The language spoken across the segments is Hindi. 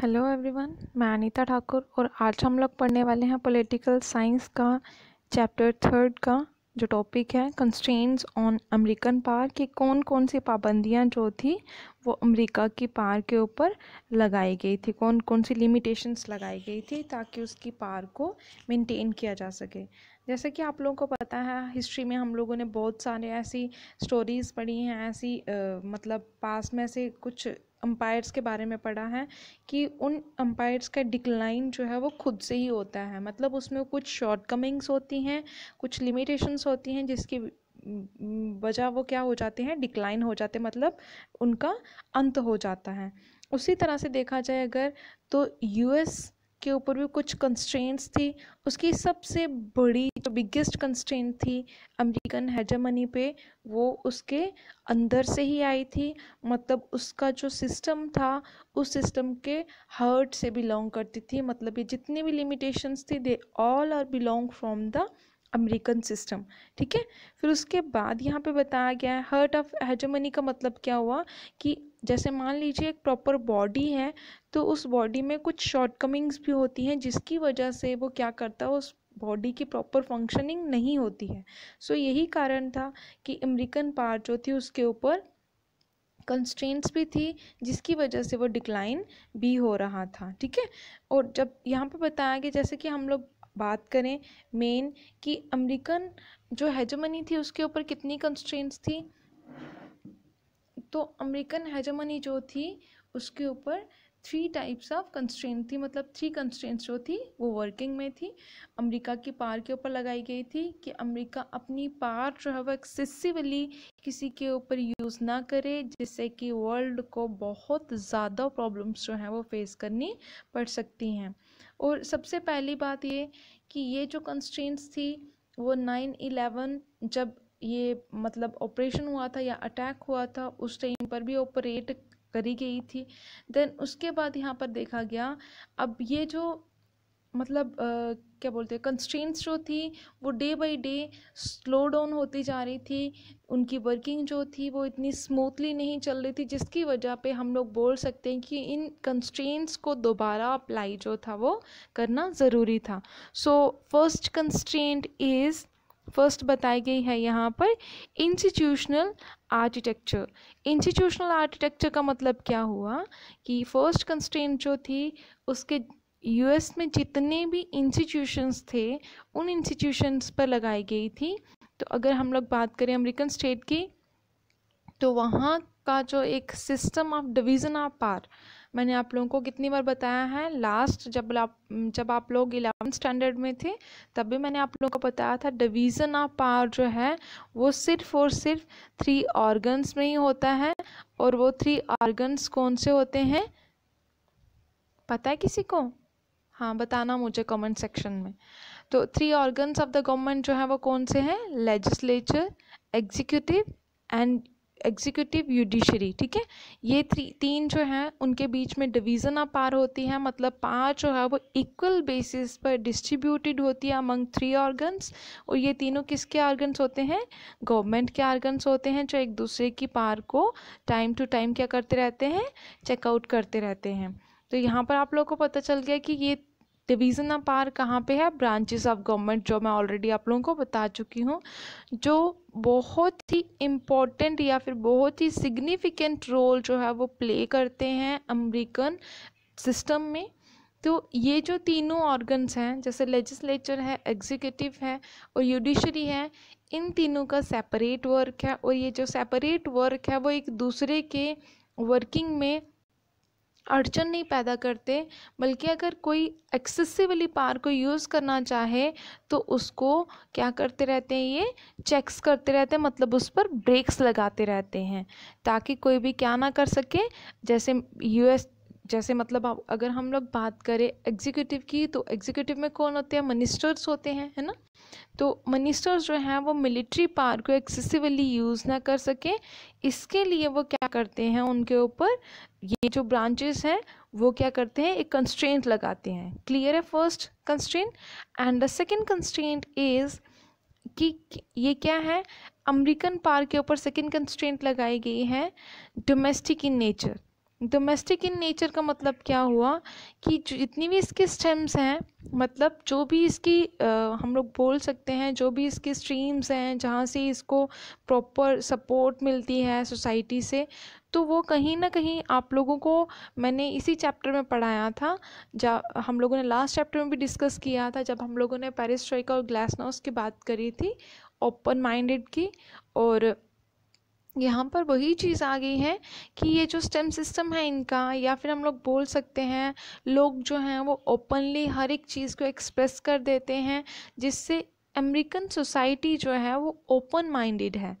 हेलो एवरीवन मैं अनीता ठाकुर और आज हम लोग पढ़ने वाले हैं पॉलिटिकल साइंस का चैप्टर थर्ड का जो टॉपिक है कंस्ट्रेंट्स ऑन अमेरिकन पार कि कौन कौन सी पाबंदियाँ जो थी वो अमेरिका की पार के ऊपर लगाई गई थी कौन कौन सी लिमिटेशंस लगाई गई थी ताकि उसकी पार को मेंटेन किया जा सके जैसे कि आप लोगों को पता है हिस्ट्री में हम लोगों ने बहुत सारे ऐसी स्टोरीज़ पढ़ी हैं ऐसी आ, मतलब पास में से कुछ अम्पायर्स के बारे में पढ़ा है कि उन अम्पायर्स का डिक्लाइन जो है वो खुद से ही होता है मतलब उसमें कुछ शॉर्ट कमिंग्स होती हैं कुछ लिमिटेशंस होती हैं जिसकी वजह वो क्या हो जाते हैं डिक्लाइन हो जाते मतलब उनका अंत हो जाता है उसी तरह से देखा जाए अगर तो यूएस के ऊपर भी कुछ कंस्ट्रेंट्स थी उसकी सबसे बड़ी जो बिगेस्ट कंस्ट्रेंट थी अमेरिकन हेजामनी पे वो उसके अंदर से ही आई थी मतलब उसका जो सिस्टम था उस सिस्टम के हर्ट से बिलोंग करती थी मतलब ये जितनी भी लिमिटेशंस थी they all are belong from the American system ठीक है फिर उसके बाद यहाँ पे बताया गया है हर्ट ऑफ हेजमनी का मतलब क्या हुआ कि जैसे मान लीजिए एक प्रॉपर बॉडी है तो उस बॉडी में कुछ शॉर्टकमिंग्स भी होती हैं जिसकी वजह से वो क्या करता है उस बॉडी की प्रॉपर फंक्शनिंग नहीं होती है सो so, यही कारण था कि अमेरिकन पार्ट जो थी उसके ऊपर कंस्ट्रेंट्स भी थी जिसकी वजह से वो डिक्लाइन भी हो रहा था ठीक है और जब यहाँ पे बताया कि जैसे कि हम लोग बात करें मेन कि अमेरिकन जो हेजमनी थी उसके ऊपर कितनी कंस्ट्रेंट्स थी तो अमेरिकन हैजमनी जो थी उसके ऊपर थ्री टाइप्स ऑफ कंस्ट्रेंट थी मतलब थ्री कंस्ट्रेंट्स जो थी वो वर्किंग में थी अमेरिका की पार के ऊपर लगाई गई थी कि अमेरिका अपनी पार जो है वो एक्सेसिवली किसी के ऊपर यूज़ ना करे जिससे कि वर्ल्ड को बहुत ज़्यादा प्रॉब्लम्स जो हैं वो फेस करनी पड़ सकती हैं और सबसे पहली बात ये कि ये जो कंस्ट्रेंट्स थी वो नाइन इलेवन जब ये मतलब ऑपरेशन हुआ था या अटैक हुआ था उस टाइम पर भी ऑपरेट करी गई थी देन उसके बाद यहाँ पर देखा गया अब ये जो मतलब आ, क्या बोलते हैं कंस्ट्रेंट्स जो थी वो day by day slow down होती जा रही थी उनकी वर्किंग जो थी वो इतनी स्मूथली नहीं चल रही थी जिसकी वजह पे हम लोग बोल सकते हैं कि इन कंस्ट्रेंट्स को दोबारा अप्लाई जो था वो करना ज़रूरी था so first constraint is first बताई गई है यहाँ पर इंस्टीट्यूशनल आर्किटेक्चर इंस्टीट्यूशनल आर्किटेक्चर का मतलब क्या हुआ कि फर्स्ट कंस्टेंट जो थी उसके यूएस में जितने भी इंस्टीट्यूशंस थे उन इंस्टीट्यूशंस पर लगाई गई थी तो अगर हम लोग बात करें अमेरिकन स्टेट की तो वहाँ का जो एक system of division of power मैंने आप लोगों को कितनी बार बताया है लास्ट जब आप जब आप लोग इलेवन स्टैंडर्ड में थे तब भी मैंने आप लोगों को बताया था डिवीज़न ऑफ पावर जो है वो सिर्फ और सिर्फ थ्री ऑर्गन्स में ही होता है और वो थ्री ऑर्गन्स कौन से होते हैं पता है किसी को हाँ बताना मुझे कमेंट सेक्शन में तो three organs of the government जो है वो कौन से हैं legislature executive and executive judiciary ठीक है ये थ्री तीन जो हैं उनके बीच में डिवीज़न आप पार होती है मतलब पार जो है वो इक्वल बेसिस पर डिस्ट्रीब्यूटेड होती है अमंग थ्री ऑर्गन्स और ये तीनों किसके ऑर्गन्स होते हैं गवर्नमेंट के ऑर्गन्स होते हैं जो एक दूसरे की पार को टाइम टू टाइम क्या करते रहते हैं चेकआउट करते रहते हैं तो यहाँ पर आप लोगों को पता चल गया कि ये डिवीज़न ऑफ पावर कहाँ पे है ब्रांचेस ऑफ गवर्नमेंट जो मैं ऑलरेडी आप लोगों को बता चुकी हूँ जो बहुत ही इम्पोर्टेंट या फिर बहुत ही सिग्निफिकेंट रोल जो है वो प्ले करते हैं अमेरिकन सिस्टम में तो ये जो तीनों ऑर्गन्स हैं जैसे लेजिस्लेचर है एग्जीक्यूटिव है और जुडिशरी है इन तीनों का सेपरेट वर्क है और ये जो सेपरेट वर्क है वो एक दूसरे के वर्किंग में अड़चन नहीं पैदा करते बल्कि अगर कोई एक्सेसिवली पार को यूज़ करना चाहे तो उसको क्या करते रहते हैं ये चेक्स करते रहते हैं मतलब उस पर ब्रेक्स लगाते रहते हैं ताकि कोई भी क्या ना कर सके जैसे यूएस जैसे मतलब आप अगर हम लोग बात करें एग्जीक्यूटिव की तो एग्जीक्यूटिव में कौन होते हैं मिनिस्टर्स होते हैं है ना तो मिनिस्टर्स जो हैं वो मिलिट्री पावर को एक्सेसिवली यूज़ ना कर सकें इसके लिए वो क्या करते हैं उनके ऊपर ये जो ब्रांचेस हैं वो क्या करते हैं एक कंस्ट्रेंट लगाते हैं क्लियर है first constraint and the second constraint is कि ये क्या है अमेरिकन पार के ऊपर सेकेंड कंस्ट्रेंट लगाई गई है domestic in nature domestic in nature का मतलब क्या हुआ कि जितनी भी इसके स्टेम्स हैं मतलब जो भी इसकी आ, हम लोग बोल सकते हैं जो भी इसकी स्ट्रीम्स हैं जहाँ से इसको प्रॉपर सपोर्ट मिलती है सोसाइटी से तो वो कहीं ना कहीं आप लोगों को मैंने इसी चैप्टर में पढ़ाया था जब हम लोगों ने लास्ट चैप्टर में भी डिस्कस किया था जब हम लोगों ने पेरिस्ट्रॉइका और ग्लासनॉस की बात करी थी ओपन माइंडेड की और यहाँ पर वही चीज़ आ गई है कि ये जो स्टेम सिस्टम है इनका या फिर हम लोग बोल सकते हैं लोग जो हैं वो ओपनली हर एक चीज़ को एक्सप्रेस कर देते हैं जिससे अमेरिकन सोसाइटी जो है वो ओपन माइंडेड है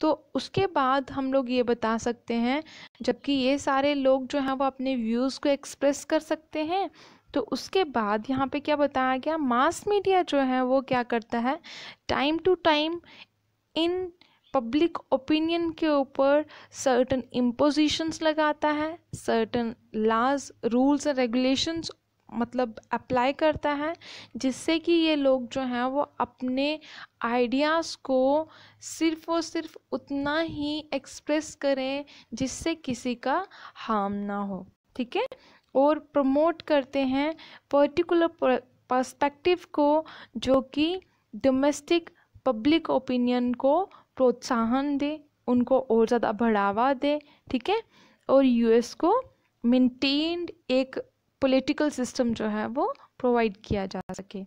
तो उसके बाद हम लोग ये बता सकते हैं जबकि ये सारे लोग जो हैं वो अपने व्यूज़ को एक्सप्रेस कर सकते हैं तो उसके बाद यहाँ पे क्या बताया गया मास मीडिया जो है वो क्या करता है time to time in public opinion के ऊपर सर्टन इम्पोजिशंस लगाता है certain laws rules and regulations मतलब अप्लाई करता है जिससे कि ये लोग जो हैं वो अपने आइडियाज़ को सिर्फ़ और सिर्फ उतना ही एक्सप्रेस करें जिससे किसी का हार्म ना हो ठीक है और प्रमोट करते हैं पर्टिकुलर पर्सपेक्टिव को जो कि डोमेस्टिक पब्लिक ओपिनियन को प्रोत्साहन दें उनको और ज़्यादा बढ़ावा दें ठीक है और यूएस को मेंटेन्ड एक पॉलिटिकल सिस्टम जो है वो प्रोवाइड किया जा सके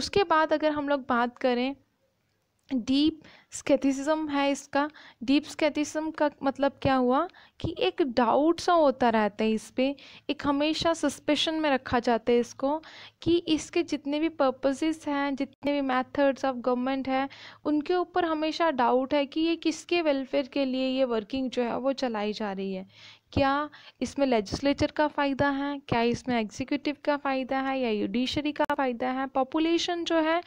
उसके बाद अगर हम लोग बात करें डीप स्केथिसिज्म है इसका डीप स्केथिसिज्म का मतलब क्या हुआ कि एक डाउट सा होता रहता है इस पर एक हमेशा सस्पेशन में रखा जाता है इसको कि इसके जितने भी पर्पसेस हैं जितने भी मेथड्स ऑफ गवर्नमेंट है उनके ऊपर हमेशा डाउट है कि ये किसके वेलफेयर के लिए ये वर्किंग जो है वो चलाई जा रही है क्या इसमें लेजिस्लेचर का फ़ायदा है क्या इसमें एग्जीक्यूटिव का फ़ायदा है या जुडिशरी का फ़ायदा है पॉपुलेशन जो है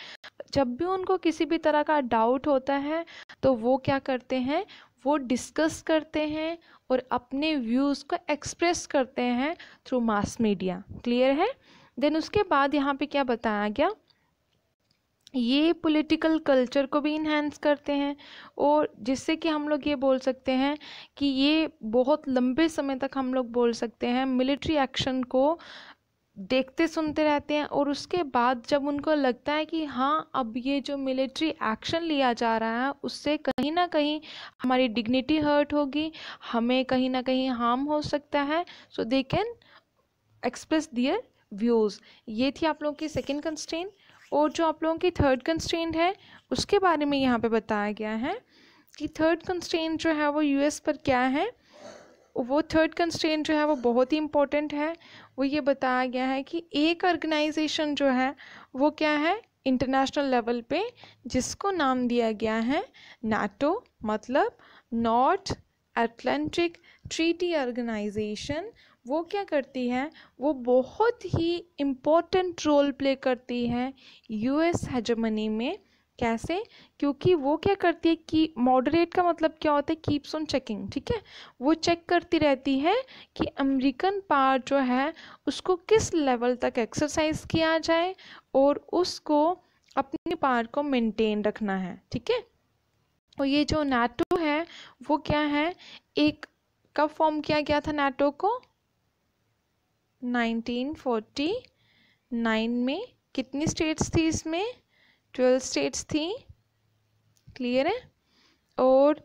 जब भी उनको किसी भी तरह का डाउट होता है है तो वो क्या करते हैं वो डिस्कस करते हैं और अपने व्यूज़ को एक्सप्रेस करते हैं थ्रू मास मीडिया क्लियर है देन उसके बाद यहाँ पे क्या बताया गया ये पॉलिटिकल कल्चर को भी इन्हेंस करते हैं और जिससे कि हम लोग ये बोल सकते हैं कि ये बहुत लंबे समय तक हम लोग बोल सकते हैं मिलिट्री एक्शन को देखते सुनते रहते हैं और उसके बाद जब उनको लगता है कि हाँ अब ये जो मिलिट्री एक्शन लिया जा रहा है उससे कहीं ना कहीं हमारी डिग्निटी हर्ट होगी हमें कहीं ना कहीं हार्म हो सकता है so they can express their views ये थी आप लोगों की सेकेंड कंस्ट्रेंट और जो आप लोगों की थर्ड कंस्ट्रेंट है उसके बारे में यहाँ पे बताया गया है कि थर्ड कंस्ट्रेंट जो है वो यूएस पर क्या है वो थर्ड कंस्ट्रेंट जो है वो बहुत ही इम्पोर्टेंट है वो ये बताया गया है कि एक ऑर्गेनाइजेशन जो है वो क्या है इंटरनेशनल लेवल पे जिसको नाम दिया गया है नाटो मतलब नॉर्थ एटलांटिक ट्रीटी ऑर्गेनाइजेशन वो क्या करती है वो बहुत ही इम्पोर्टेंट रोल प्ले करती है यूएस हजमनी में कैसे क्योंकि वो क्या करती है कि मॉडरेट का मतलब क्या होता है कीप्स ऑन चेकिंग ठीक है वो चेक करती रहती है कि अमेरिकन पार जो है उसको किस लेवल तक एक्सरसाइज किया जाए और उसको अपने पार को मेंटेन रखना है ठीक है और ये जो नाटो है वो क्या है एक कब फॉर्म किया गया था नाटो को 1949 में कितनी स्टेट्स थी इसमें ट्वेल्व स्टेट्स थी क्लियर है और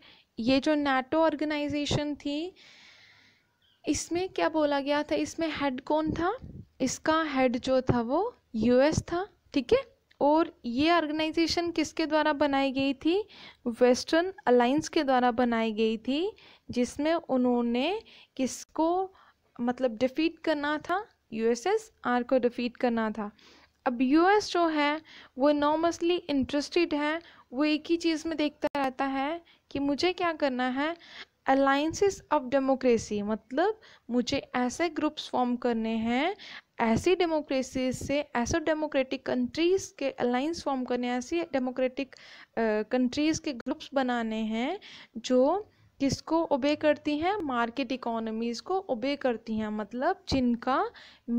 ये जो नाटो ऑर्गेनाइजेशन थी इसमें क्या बोला गया था इसमें हेड कौन था इसका हेड जो था वो यूएस था ठीक है और ये ऑर्गेनाइजेशन किसके द्वारा बनाई गई थी वेस्टर्न अलाइंस के द्वारा बनाई गई थी जिसमें उन्होंने किसको मतलब डिफीट करना था यूएसएसआर को डिफीट करना था अब यूएस जो है वो नॉर्मसली इंटरेस्टेड है वो एक ही चीज़ में देखता रहता है कि मुझे क्या करना है अलाइंसिस ऑफ डेमोक्रेसी मतलब मुझे ऐसे ग्रुप्स फॉर्म करने हैं ऐसी डेमोक्रेसी से ऐसे डेमोक्रेटिक कंट्रीज़ के अलाइंस फॉर्म करने ऐसी डेमोक्रेटिक कंट्रीज़ के ग्रुप्स बनाने हैं जो किसको ओबे करती हैं मार्केट इकोनॉमीज़ को ओबे करती हैं मतलब जिनका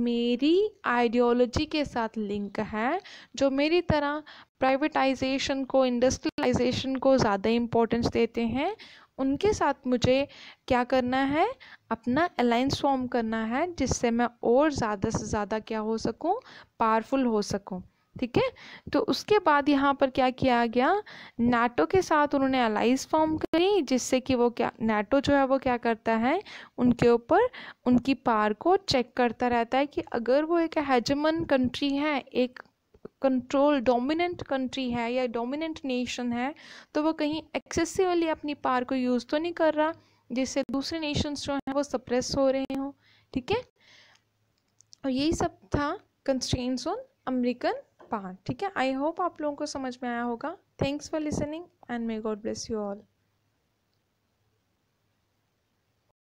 मेरी आइडियोलॉजी के साथ लिंक है जो मेरी तरह प्राइवेटाइजेशन को इंडस्ट्रियलाइजेशन को ज़्यादा इम्पोर्टेंस देते हैं उनके साथ मुझे क्या करना है अपना अलाइंस फॉर्म करना है जिससे मैं और ज़्यादा से ज़्यादा क्या हो सकूँ पावरफुल हो सकूँ ठीक है तो उसके बाद यहाँ पर क्या किया गया नाटो के साथ उन्होंने अलाइज फॉर्म करी जिससे कि वो क्या नाटो जो है वो क्या करता है उनके ऊपर उनकी पार को चेक करता रहता है कि अगर वो एक हेजमन कंट्री है एक कंट्रोल डोमिनेंट कंट्री है या डोमिनेंट नेशन है तो वो कहीं एक्सेसिवली अपनी पार को यूज़ तो नहीं कर रहा जिससे दूसरे नेशंस जो हैं वो सप्रेस हो रहे हों ठीक है और यही सब था कंस्ट्रेंस ऑन अमेरिकन पार्ट ठीक है आई होप आप लोगों को समझ में आया होगा thanks for listening and may God bless you all